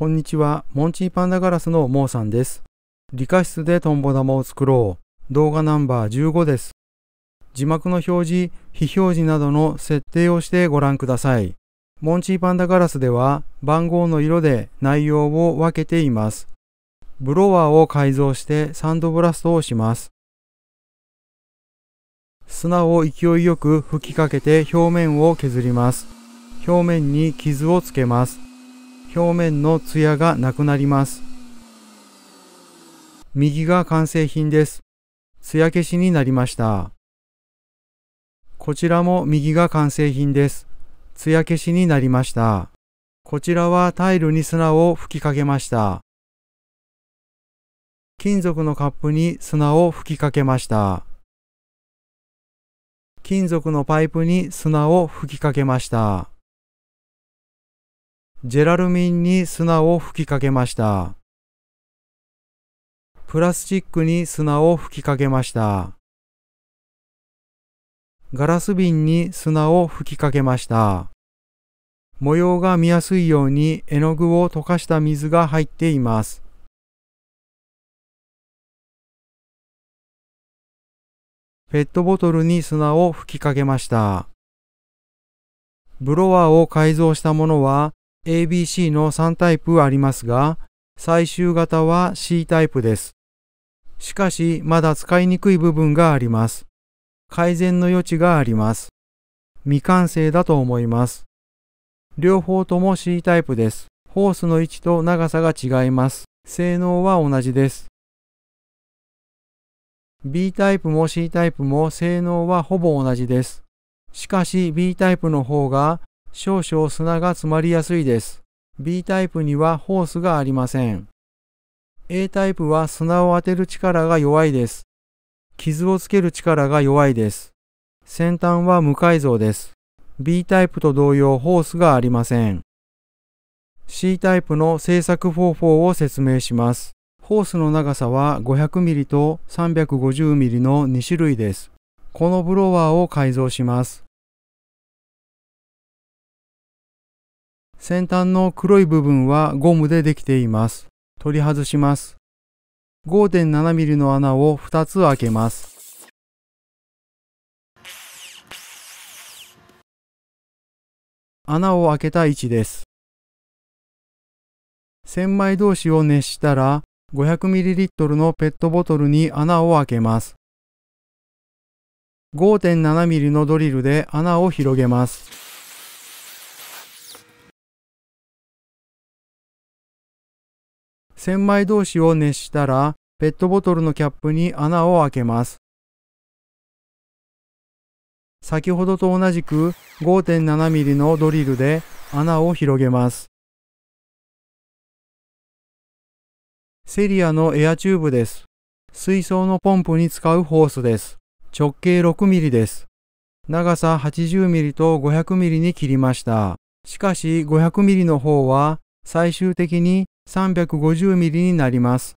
こんにちは、モンチーパンダガラスのモーさんです。理科室でトンボ玉を作ろう。動画ナンバー15です。字幕の表示、非表示などの設定をしてご覧ください。モンチーパンダガラスでは番号の色で内容を分けています。ブロワーを改造してサンドブラストをします。砂を勢いよく吹きかけて表面を削ります。表面に傷をつけます。表面のツヤがなくなります。右が完成品です。ヤ消しになりました。こちらも右が完成品です。ヤ消しになりました。こちらはタイルに砂を吹きかけました。金属のカップに砂を吹きかけました。金属のパイプに砂を吹きかけました。ジェラルミンに砂を吹きかけました。プラスチックに砂を吹きかけました。ガラス瓶に砂を吹きかけました。模様が見やすいように絵の具を溶かした水が入っています。ペットボトルに砂を吹きかけました。ブロワーを改造したものは ABC の3タイプありますが、最終型は C タイプです。しかし、まだ使いにくい部分があります。改善の余地があります。未完成だと思います。両方とも C タイプです。ホースの位置と長さが違います。性能は同じです。B タイプも C タイプも性能はほぼ同じです。しかし B タイプの方が少々砂が詰まりやすいです。B タイプにはホースがありません。A タイプは砂を当てる力が弱いです。傷をつける力が弱いです。先端は無改造です。B タイプと同様ホースがありません。C タイプの製作方法を説明します。ホースの長さは 500mm と 350mm の2種類です。このブロワーを改造します。先端の黒い部分はゴムでできています。取り外します。5.7mm の穴を2つ開けます。穴を開けた位置です。千枚同士を熱したら 500ml のペットボトルに穴を開けます。5.7mm のドリルで穴を広げます。千枚同士を熱したら、ペットボトルのキャップに穴を開けます。先ほどと同じく 5.7mm のドリルで穴を広げます。セリアのエアチューブです。水槽のポンプに使うホースです。直径 6mm です。長さ 80mm と 500mm に切りました。しかし 500mm の方は最終的に350ミリになります。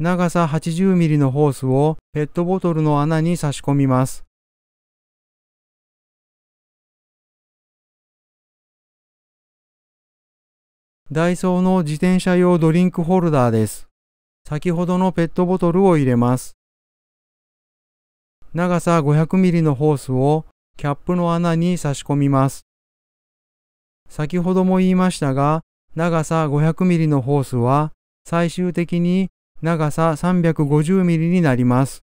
長さ80ミリのホースをペットボトルの穴に差し込みます。ダイソーの自転車用ドリンクホルダーです。先ほどのペットボトルを入れます。長さ500ミリのホースをキャップの穴に差し込みます。先ほども言いましたが、長さ 500mm のホースは最終的に長さ3 5 0ミリになります。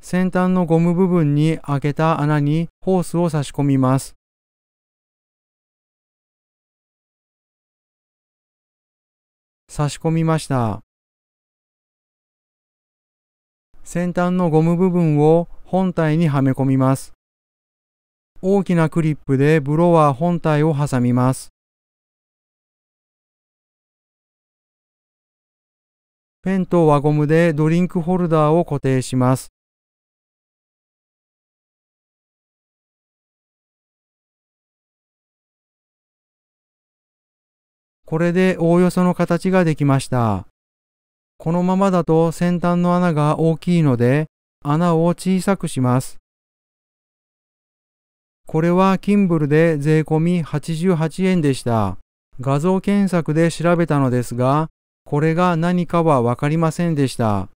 先端のゴム部分に開けた穴にホースを差し込みます。差し込みました。先端のゴム部分を本体にはめ込みます。大きなクリップでブロワー本体を挟みます。ペンと輪ゴムでドリンクホルダーを固定します。これでおおよその形ができました。このままだと先端の穴が大きいので、穴を小さくします。これはキンブルで税込み88円でした。画像検索で調べたのですが、これが何かはわかりませんでした。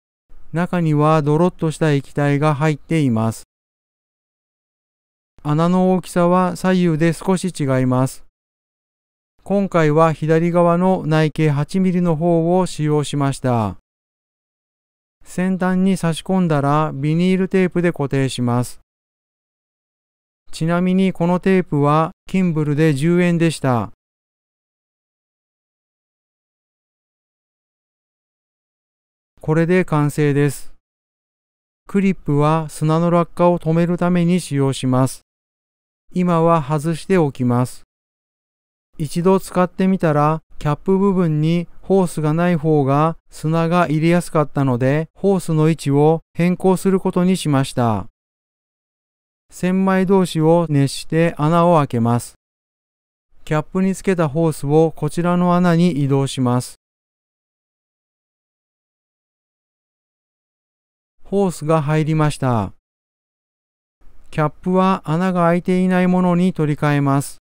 中にはドロッとした液体が入っています。穴の大きさは左右で少し違います。今回は左側の内径 8mm の方を使用しました。先端に差し込んだらビニールテープで固定します。ちなみにこのテープはキンブルで10円でした。これで完成です。クリップは砂の落下を止めるために使用します。今は外しておきます。一度使ってみたらキャップ部分にホースがない方が砂が入れやすかったのでホースの位置を変更することにしました。千枚同士を熱して穴を開けます。キャップにつけたホースをこちらの穴に移動します。ホースが入りました。キャップは穴が開いていないものに取り替えます。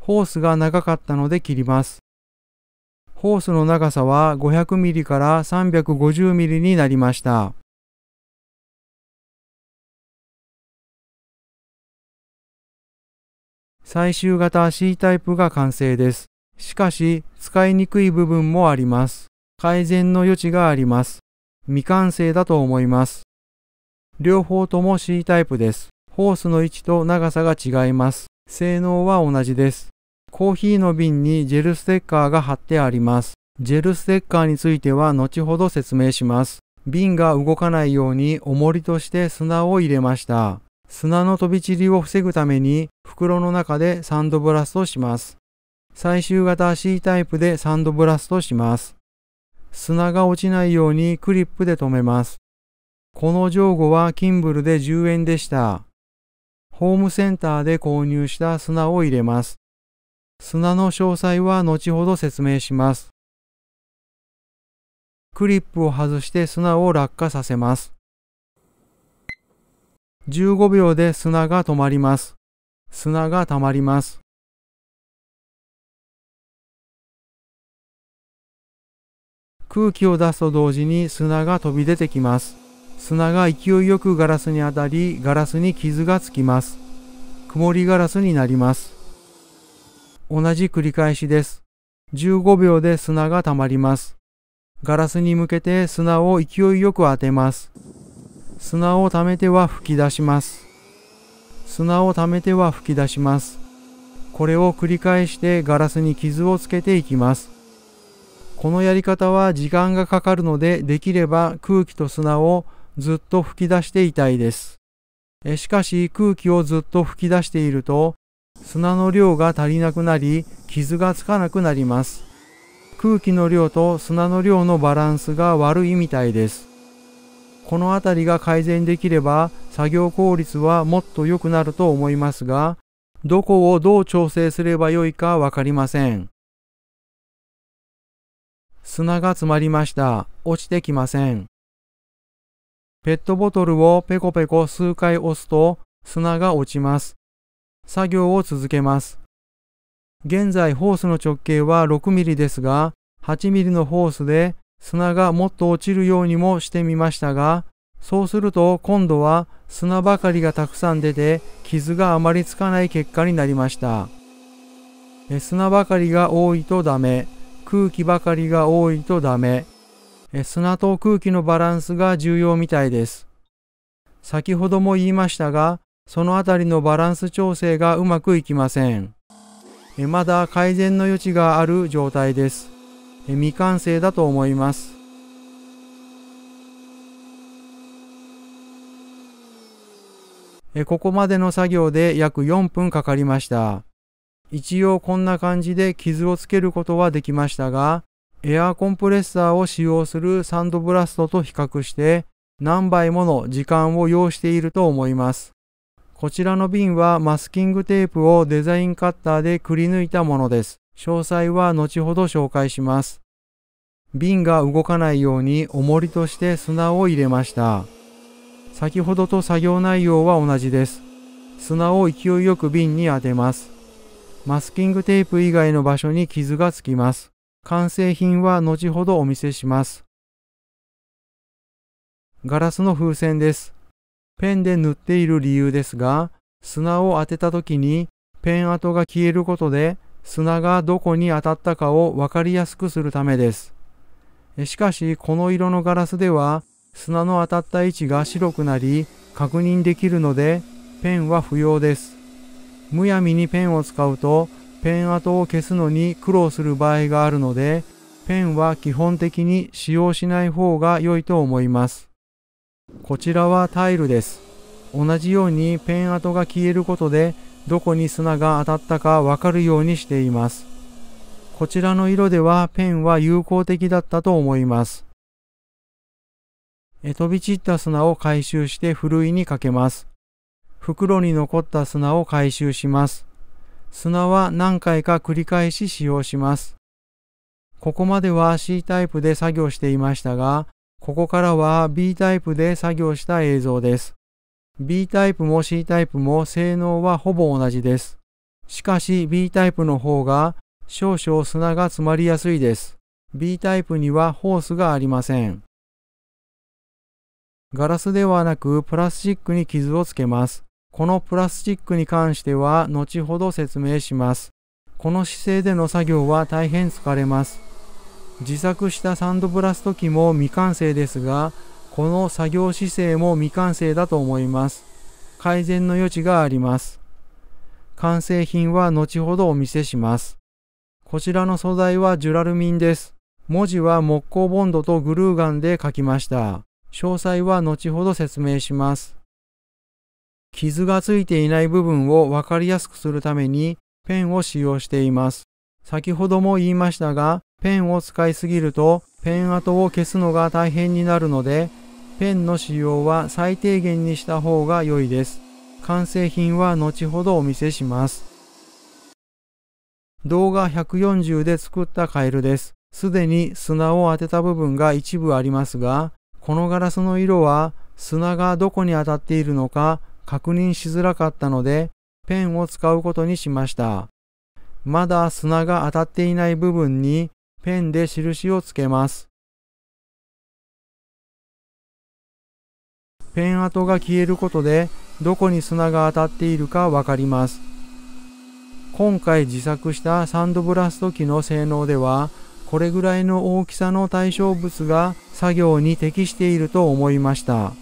ホースが長かったので切ります。ホースの長さは5 0 0ミリから3 5 0ミリになりました。最終型 C タイプが完成です。しかし、使いにくい部分もあります。改善の余地があります。未完成だと思います。両方とも C タイプです。ホースの位置と長さが違います。性能は同じです。コーヒーの瓶にジェルステッカーが貼ってあります。ジェルステッカーについては後ほど説明します。瓶が動かないように重りとして砂を入れました。砂の飛び散りを防ぐために袋の中でサンドブラストします。最終型 C タイプでサンドブラストします。砂が落ちないようにクリップで留めます。この上後はキンブルで10円でした。ホームセンターで購入した砂を入れます。砂の詳細は後ほど説明します。クリップを外して砂を落下させます。15秒で砂が止まります。砂が溜まります。空気を出すと同時に砂が飛び出てきます。砂が勢いよくガラスに当たり、ガラスに傷がつきます。曇りガラスになります。同じ繰り返しです。15秒で砂が溜まります。ガラスに向けて砂を勢いよく当てます。砂を溜めては吹き出します。砂を溜めては吹き出します。これを繰り返してガラスに傷をつけていきます。このやり方は時間がかかるのでできれば空気と砂をずっと吹き出していたいです。しかし空気をずっと吹き出していると砂の量が足りなくなり傷がつかなくなります。空気の量と砂の量のバランスが悪いみたいです。この辺りが改善できれば作業効率はもっと良くなると思いますが、どこをどう調整すればよいかわかりません。砂が詰まりました。落ちてきません。ペットボトルをペコペコ数回押すと砂が落ちます。作業を続けます。現在ホースの直径は 6mm ですが、8mm のホースで砂がもっと落ちるようにもしてみましたが、そうすると今度は砂ばかりがたくさん出て傷があまりつかない結果になりました。砂ばかりが多いとダメ、空気ばかりが多いとダメ。砂と空気のバランスが重要みたいです。先ほども言いましたが、そのあたりのバランス調整がうまくいきません。まだ改善の余地がある状態です。未完成だと思います。ここまでの作業で約4分かかりました。一応こんな感じで傷をつけることはできましたが、エアーコンプレッサーを使用するサンドブラストと比較して何倍もの時間を要していると思います。こちらの瓶はマスキングテープをデザインカッターでくり抜いたものです。詳細は後ほど紹介します。瓶が動かないように重りとして砂を入れました。先ほどと作業内容は同じです。砂を勢いよく瓶に当てます。マスキングテープ以外の場所に傷がつきます。完成品は後ほどお見せします。ガラスの風船です。ペンで塗っている理由ですが、砂を当てた時にペン跡が消えることで砂がどこに当たったかをわかりやすくするためです。しかし、この色のガラスでは砂の当たった位置が白くなり確認できるので、ペンは不要です。むやみにペンを使うとペン跡を消すのに苦労する場合があるのでペンは基本的に使用しない方が良いと思いますこちらはタイルです同じようにペン跡が消えることでどこに砂が当たったかわかるようにしていますこちらの色ではペンは有効的だったと思います飛び散った砂を回収してふるいにかけます袋に残った砂を回収します。砂は何回か繰り返し使用します。ここまでは C タイプで作業していましたが、ここからは B タイプで作業した映像です。B タイプも C タイプも性能はほぼ同じです。しかし B タイプの方が少々砂が詰まりやすいです。B タイプにはホースがありません。ガラスではなくプラスチックに傷をつけます。このプラスチックに関しては後ほど説明します。この姿勢での作業は大変疲れます。自作したサンドブラスト機も未完成ですが、この作業姿勢も未完成だと思います。改善の余地があります。完成品は後ほどお見せします。こちらの素材はジュラルミンです。文字は木工ボンドとグルーガンで書きました。詳細は後ほど説明します。傷がついていない部分をわかりやすくするためにペンを使用しています。先ほども言いましたが、ペンを使いすぎるとペン跡を消すのが大変になるので、ペンの使用は最低限にした方が良いです。完成品は後ほどお見せします。動画140で作ったカエルです。すでに砂を当てた部分が一部ありますが、このガラスの色は砂がどこに当たっているのか確認しづらかったので、ペンを使うことにしました。まだ砂が当たっていない部分にペンで印をつけます。ペン跡が消えることで、どこに砂が当たっているかわかります。今回自作したサンドブラスト機の性能では、これぐらいの大きさの対象物が作業に適していると思いました。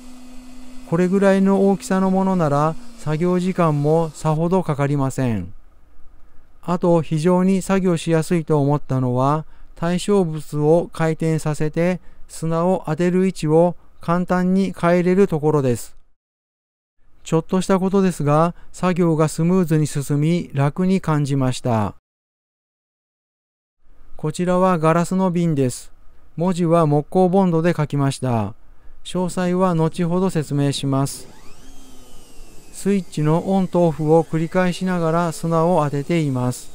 これぐらいの大きさのものなら作業時間もさほどかかりません。あと非常に作業しやすいと思ったのは対象物を回転させて砂を当てる位置を簡単に変えれるところです。ちょっとしたことですが作業がスムーズに進み楽に感じました。こちらはガラスの瓶です。文字は木工ボンドで書きました。詳細は後ほど説明します。スイッチのオンとオフを繰り返しながら砂を当てています。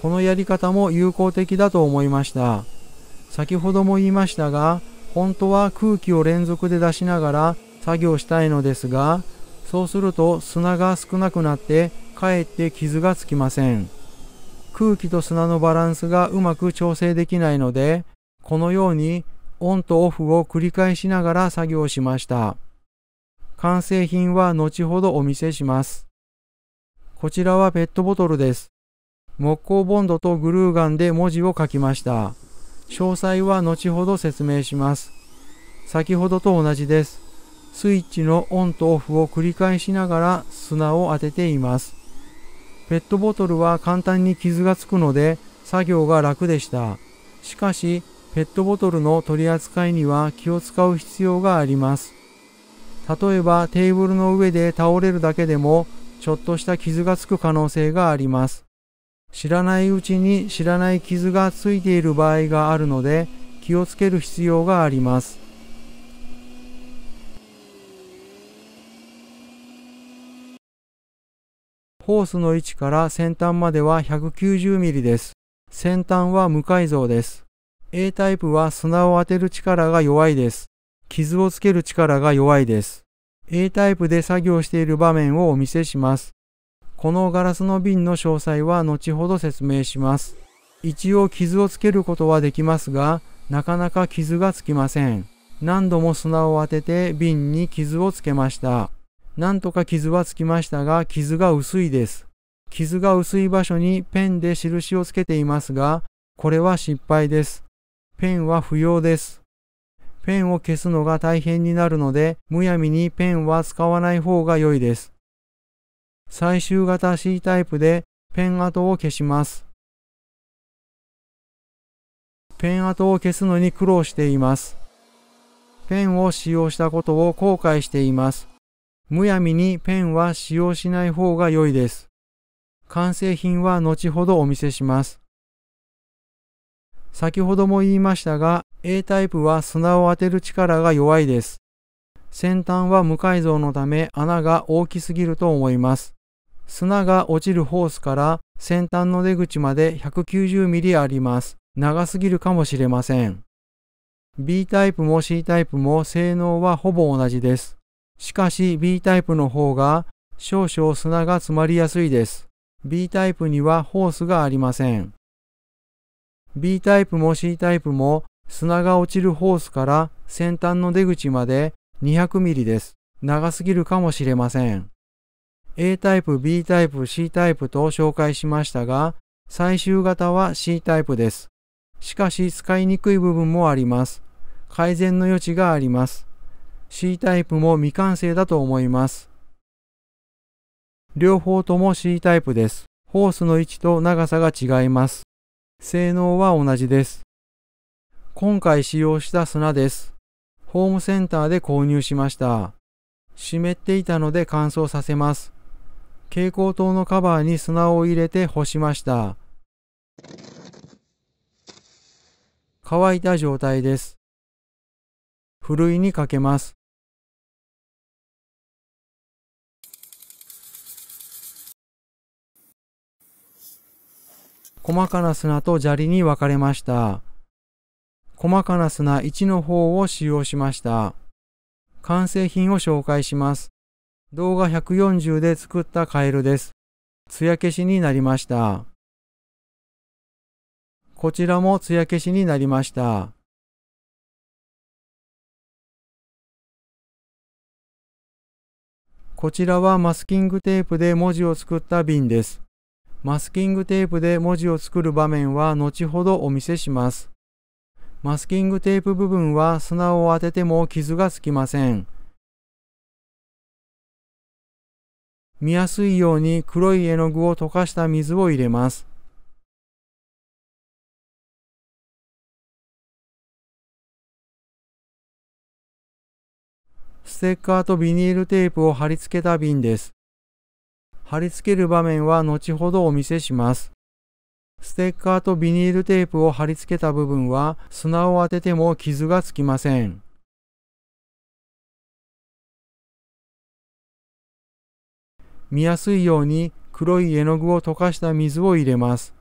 このやり方も有効的だと思いました。先ほども言いましたが、本当は空気を連続で出しながら作業したいのですが、そうすると砂が少なくなってかえって傷がつきません。空気と砂のバランスがうまく調整できないので、このようにオンとオフを繰り返しながら作業しました。完成品は後ほどお見せします。こちらはペットボトルです。木工ボンドとグルーガンで文字を書きました。詳細は後ほど説明します。先ほどと同じです。スイッチのオンとオフを繰り返しながら砂を当てています。ペットボトルは簡単に傷がつくので作業が楽でした。しかし、ペットボトルの取り扱いには気を使う必要があります。例えばテーブルの上で倒れるだけでもちょっとした傷がつく可能性があります。知らないうちに知らない傷がついている場合があるので気をつける必要があります。ホースの位置から先端までは1 9 0ミリです。先端は無改造です。A タイプは砂を当てる力が弱いです。傷をつける力が弱いです。A タイプで作業している場面をお見せします。このガラスの瓶の詳細は後ほど説明します。一応傷をつけることはできますが、なかなか傷がつきません。何度も砂を当てて瓶に傷をつけました。なんとか傷はつきましたが、傷が薄いです。傷が薄い場所にペンで印をつけていますが、これは失敗です。ペンは不要です。ペンを消すのが大変になるので、むやみにペンは使わない方が良いです。最終型 C タイプでペン跡を消します。ペン跡を消すのに苦労しています。ペンを使用したことを後悔しています。むやみにペンは使用しない方が良いです。完成品は後ほどお見せします。先ほども言いましたが、A タイプは砂を当てる力が弱いです。先端は無改造のため穴が大きすぎると思います。砂が落ちるホースから先端の出口まで1 9 0ミリあります。長すぎるかもしれません。B タイプも C タイプも性能はほぼ同じです。しかし B タイプの方が少々砂が詰まりやすいです。B タイプにはホースがありません。B タイプも C タイプも砂が落ちるホースから先端の出口まで 200mm です。長すぎるかもしれません。A タイプ、B タイプ、C タイプと紹介しましたが、最終型は C タイプです。しかし使いにくい部分もあります。改善の余地があります。C タイプも未完成だと思います。両方とも C タイプです。ホースの位置と長さが違います。性能は同じです。今回使用した砂です。ホームセンターで購入しました。湿っていたので乾燥させます。蛍光灯のカバーに砂を入れて干しました。乾いた状態です。ふるいにかけます。細かな砂と砂利に分かれました。細かな砂1の方を使用しました。完成品を紹介します。動画140で作ったカエルです。艶消しになりました。こちらも艶消しになりました。こちらはマスキングテープで文字を作った瓶です。マスキングテープで文字を作る場面は後ほどお見せします。マスキングテープ部分は砂を当てても傷がつきません。見やすいように黒い絵の具を溶かした水を入れます。ステッカーとビニールテープを貼り付けた瓶です。貼り付ける場面は後ほどお見せします。ステッカーとビニールテープを貼り付けた部分は砂を当てても傷がつきません。見やすいように黒い絵の具を溶かした水を入れます。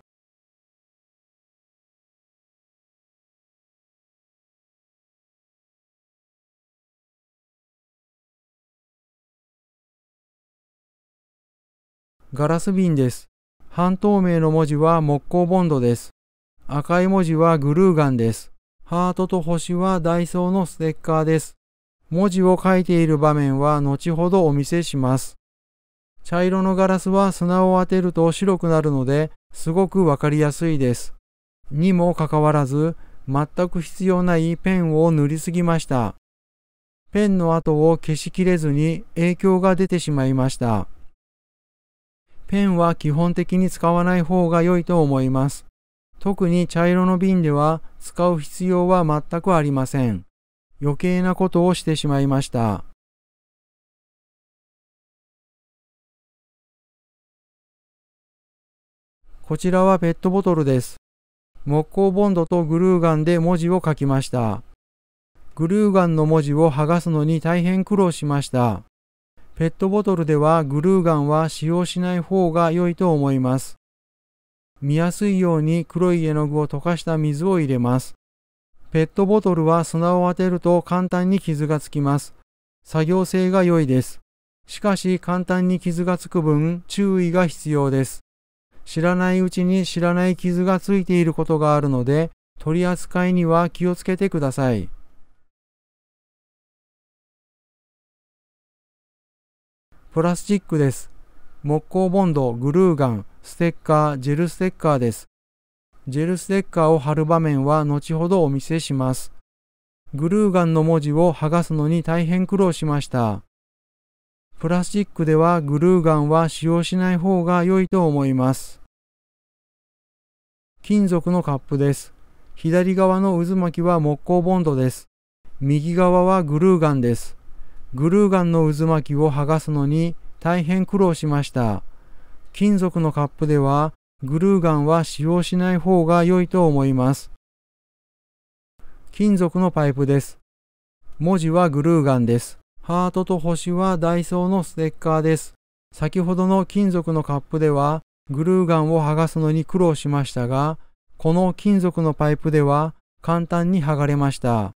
ガラス瓶です。半透明の文字は木工ボンドです。赤い文字はグルーガンです。ハートと星はダイソーのステッカーです。文字を書いている場面は後ほどお見せします。茶色のガラスは砂を当てると白くなるので、すごくわかりやすいです。にもかかわらず、全く必要ないペンを塗りすぎました。ペンの跡を消しきれずに影響が出てしまいました。ペンは基本的に使わない方が良いと思います。特に茶色の瓶では使う必要は全くありません。余計なことをしてしまいました。こちらはペットボトルです。木工ボンドとグルーガンで文字を書きました。グルーガンの文字を剥がすのに大変苦労しました。ペットボトルではグルーガンは使用しない方が良いと思います。見やすいように黒い絵の具を溶かした水を入れます。ペットボトルは砂を当てると簡単に傷がつきます。作業性が良いです。しかし簡単に傷がつく分注意が必要です。知らないうちに知らない傷がついていることがあるので取り扱いには気をつけてください。プラスチックです。木工ボンド、グルーガン、ステッカー、ジェルステッカーです。ジェルステッカーを貼る場面は後ほどお見せします。グルーガンの文字を剥がすのに大変苦労しました。プラスチックではグルーガンは使用しない方が良いと思います。金属のカップです。左側の渦巻きは木工ボンドです。右側はグルーガンです。グルーガンの渦巻きを剥がすのに大変苦労しました。金属のカップではグルーガンは使用しない方が良いと思います。金属のパイプです。文字はグルーガンです。ハートと星はダイソーのステッカーです。先ほどの金属のカップではグルーガンを剥がすのに苦労しましたが、この金属のパイプでは簡単に剥がれました。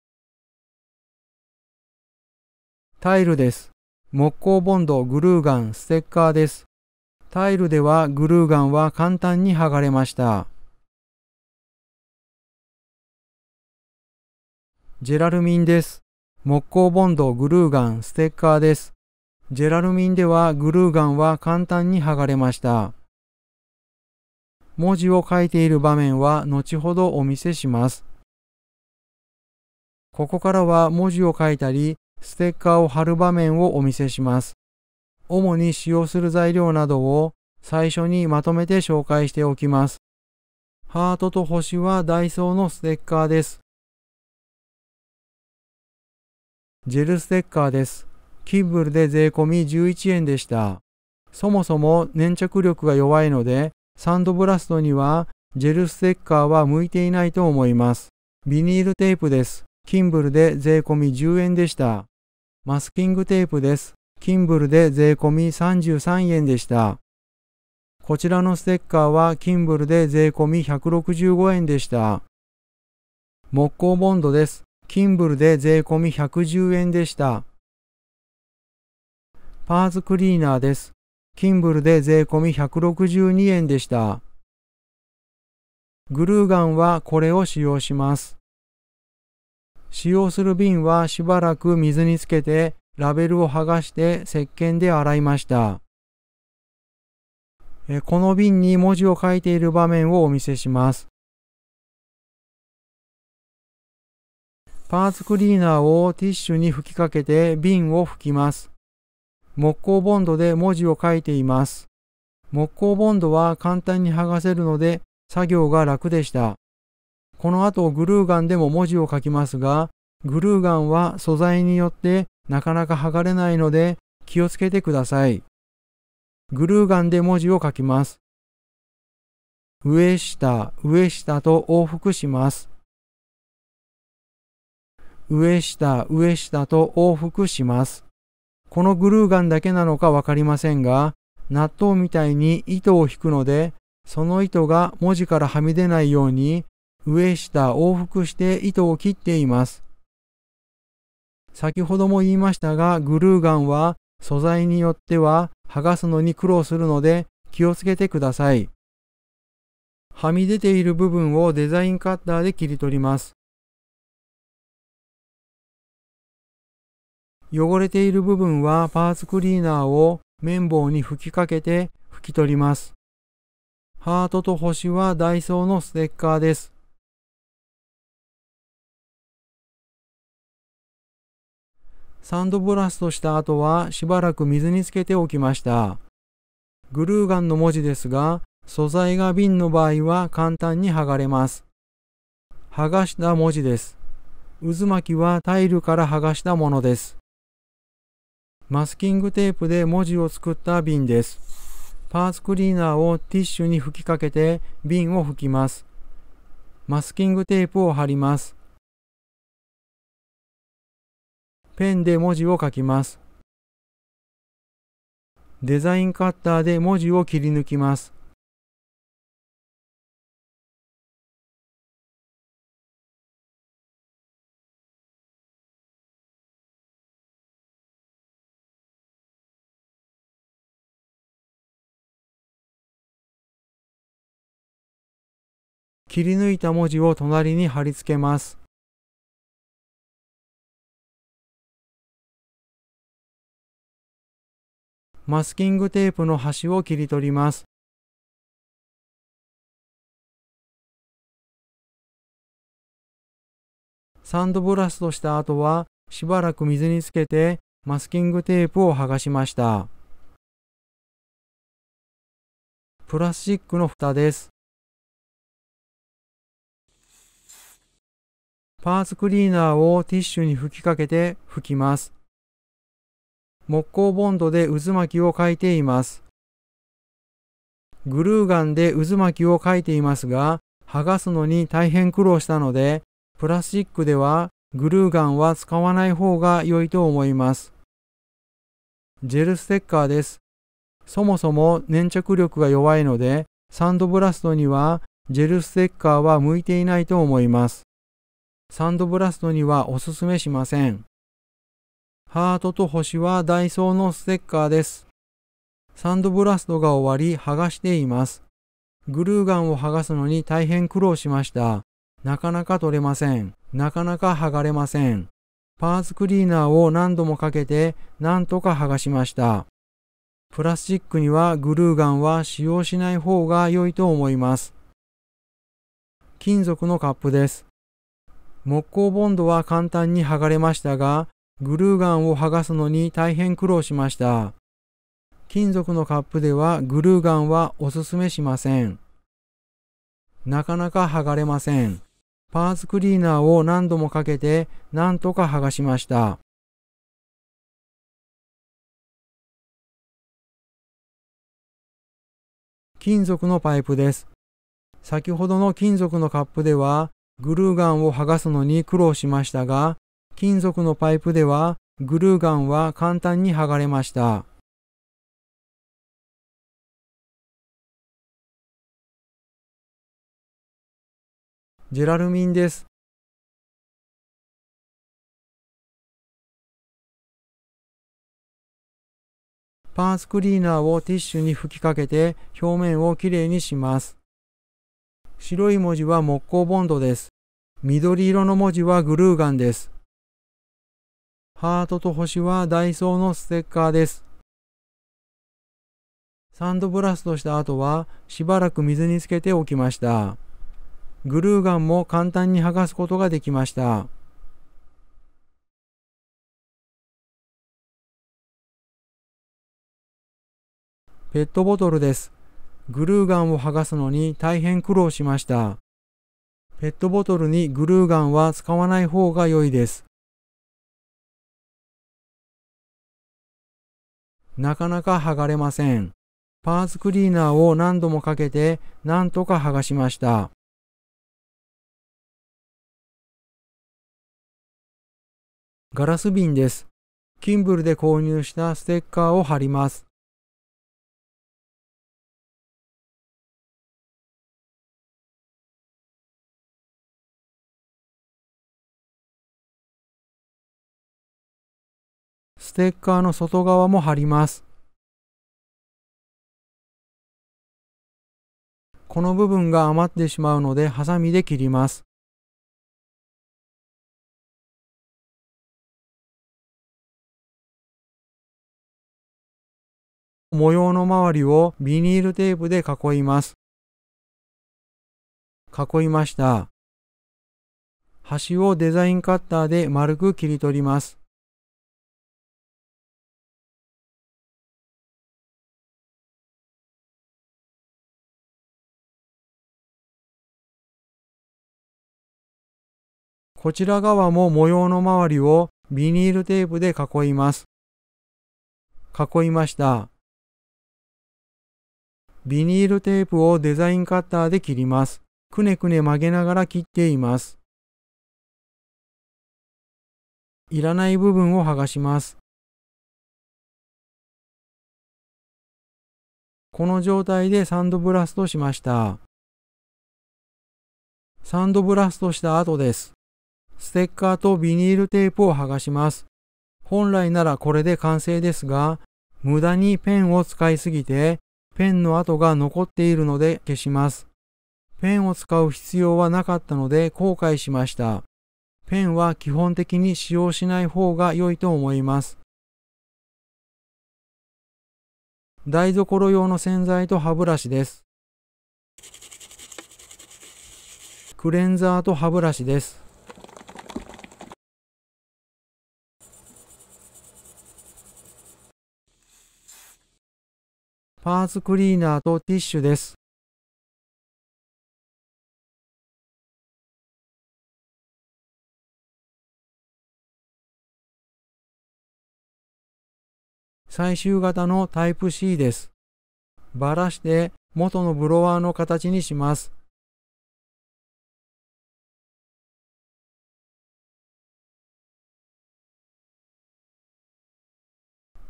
タイルです。木工ボンド、グルーガン、ステッカーです。タイルではグルーガンは簡単に剥がれました。ジェラルミンです。木工ボンド、グルーガン、ステッカーです。ジェラルミンではグルーガンは簡単に剥がれました。文字を書いている場面は後ほどお見せします。ここからは文字を書いたり、ステッカーを貼る場面をお見せします。主に使用する材料などを最初にまとめて紹介しておきます。ハートと星はダイソーのステッカーです。ジェルステッカーです。キンブルで税込み11円でした。そもそも粘着力が弱いので、サンドブラストにはジェルステッカーは向いていないと思います。ビニールテープです。キンブルで税込み10円でした。マスキングテープです。キンブルで税込み33円でした。こちらのステッカーはキンブルで税込み165円でした。木工ボンドです。キンブルで税込み110円でした。パーズクリーナーです。キンブルで税込み162円でした。グルーガンはこれを使用します。使用する瓶はしばらく水につけて、ラベルを剥がして石鹸で洗いました。この瓶に文字を書いている場面をお見せします。パーツクリーナーをティッシュに吹きかけて瓶を拭きます。木工ボンドで文字を書いています。木工ボンドは簡単に剥がせるので作業が楽でした。この後グルーガンでも文字を書きますが、グルーガンは素材によってなかなか剥がれないので気をつけてください。グルーガンで文字を書きます。上下、上下と往復します。上下、上下と往復します。このグルーガンだけなのかわかりませんが、納豆みたいに糸を引くので、その糸が文字からはみ出ないように上下往復して糸を切っています。先ほども言いましたが、グルーガンは素材によっては剥がすのに苦労するので気をつけてください。はみ出ている部分をデザインカッターで切り取ります。汚れている部分はパーツクリーナーを綿棒に吹きかけて拭き取ります。ハートと星はダイソーのステッカーです。サンドブラストした後はしばらく水につけておきました。グルーガンの文字ですが、素材が瓶の場合は簡単に剥がれます。剥がした文字です。渦巻きはタイルから剥がしたものです。マスキングテープで文字を作った瓶です。パーツクリーナーをティッシュに吹きかけて瓶を吹きます。マスキングテープを貼ります。ペンで文字を書きます。デザインカッターで文字を切り抜きます。切り抜いた文字を隣に貼り付けます。マスキングテープの端を切り取ります。サンドブラストした後はしばらく水につけてマスキングテープを剥がしました。プラスチックの蓋です。パーツクリーナーをティッシュに吹きかけて拭きます。木工ボンドで渦巻きを描いています。グルーガンで渦巻きを描いていますが、剥がすのに大変苦労したので、プラスチックではグルーガンは使わない方が良いと思います。ジェルステッカーです。そもそも粘着力が弱いので、サンドブラストにはジェルステッカーは向いていないと思います。サンドブラストにはおすすめしません。ハートと星はダイソーのステッカーです。サンドブラストが終わり剥がしています。グルーガンを剥がすのに大変苦労しました。なかなか取れません。なかなか剥がれません。パーツクリーナーを何度もかけて何とか剥がしました。プラスチックにはグルーガンは使用しない方が良いと思います。金属のカップです。木工ボンドは簡単に剥がれましたが、グルーガンを剥がすのに大変苦労しました。金属のカップではグルーガンはおすすめしません。なかなか剥がれません。パーツクリーナーを何度もかけて何とか剥がしました。金属のパイプです。先ほどの金属のカップではグルーガンを剥がすのに苦労しましたが、金属のパイプではグルーガンは簡単に剥がれました。ジェラルミンです。パーツクリーナーをティッシュに吹きかけて表面をきれいにします。白い文字は木工ボンドです。緑色の文字はグルーガンです。ハートと星はダイソーのステッカーです。サンドブラストした後はしばらく水につけておきました。グルーガンも簡単に剥がすことができました。ペットボトルです。グルーガンを剥がすのに大変苦労しました。ペットボトルにグルーガンは使わない方が良いです。なかなか剥がれません。パーツクリーナーを何度もかけて何とか剥がしました。ガラス瓶です。キンブルで購入したステッカーを貼ります。ステッカーの外側も貼ります。この部分が余ってしまうのでハサミで切ります。模様の周りをビニールテープで囲います。囲いました。端をデザインカッターで丸く切り取ります。こちら側も模様の周りをビニールテープで囲います。囲いました。ビニールテープをデザインカッターで切ります。くねくね曲げながら切っています。いらない部分を剥がします。この状態でサンドブラストしました。サンドブラストした後です。ステッカーとビニールテープを剥がします。本来ならこれで完成ですが、無駄にペンを使いすぎて、ペンの跡が残っているので消します。ペンを使う必要はなかったので後悔しました。ペンは基本的に使用しない方が良いと思います。台所用の洗剤と歯ブラシです。クレンザーと歯ブラシです。パーツクリーナーとティッシュです。最終型のタイプ C です。ばらして元のブロワーの形にします。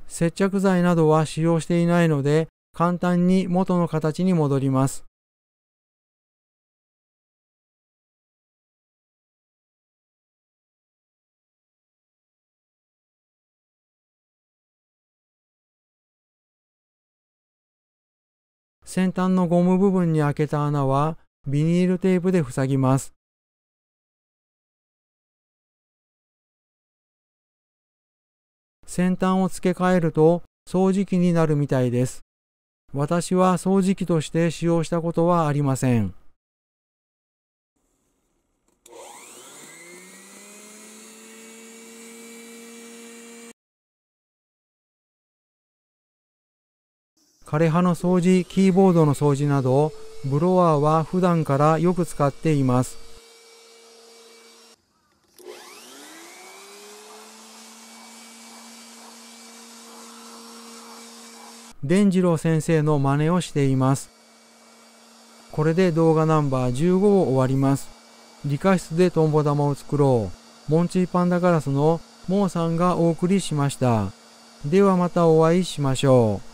接着剤などは使用していないので簡単に元の形に戻ります。先端のゴム部分に開けた穴はビニールテープで塞ぎます。先端を付け替えると掃除機になるみたいです。私は掃除機として使用したことはありません。枯葉の掃除、キーボードの掃除など、ブロワーは普段からよく使っています。伝次郎先生の真似をしています。これで動画ナンバー15を終わります。理科室でトンボ玉を作ろう。モンチーパンダガラスのモーさんがお送りしました。ではまたお会いしましょう。